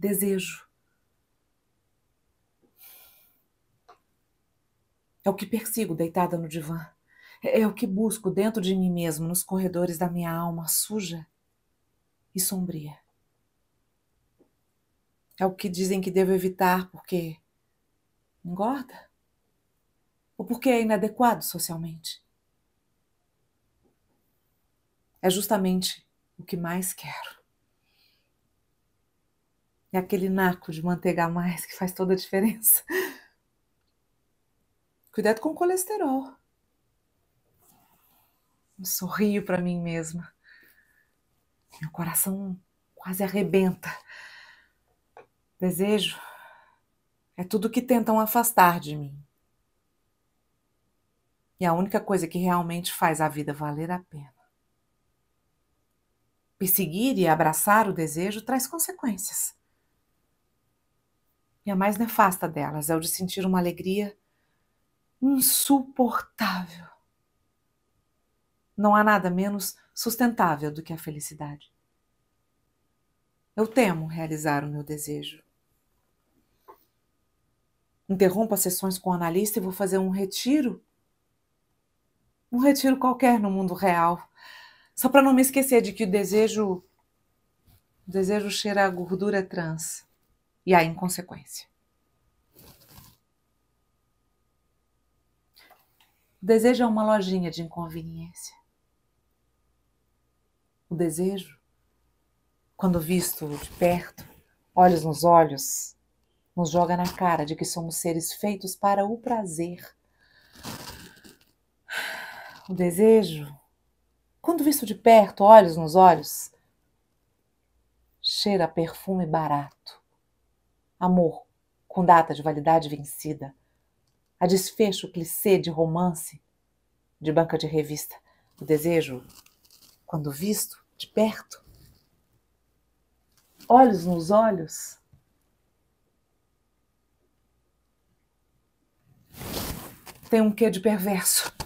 desejo. É o que persigo deitada no divã. É, é o que busco dentro de mim mesmo, nos corredores da minha alma suja e sombria. É o que dizem que devo evitar porque engorda ou porque é inadequado socialmente. É justamente o que mais quero. É aquele naco de manteiga a mais que faz toda a diferença. Cuidado com o colesterol. Eu sorrio para mim mesma. Meu coração quase arrebenta. Desejo é tudo que tentam afastar de mim. E a única coisa que realmente faz a vida valer a pena. Perseguir e abraçar o desejo traz consequências a mais nefasta delas é o de sentir uma alegria insuportável. Não há nada menos sustentável do que a felicidade. Eu temo realizar o meu desejo. Interrompo as sessões com o analista e vou fazer um retiro. Um retiro qualquer no mundo real. Só para não me esquecer de que o desejo. O desejo cheira a gordura trans e a inconsequência. O desejo é uma lojinha de inconveniência. O desejo, quando visto de perto, olhos nos olhos, nos joga na cara de que somos seres feitos para o prazer. O desejo, quando visto de perto, olhos nos olhos, cheira perfume barato amor com data de validade vencida, a desfecho clichê de romance, de banca de revista, o desejo, quando visto, de perto, olhos nos olhos. Tem um quê de perverso.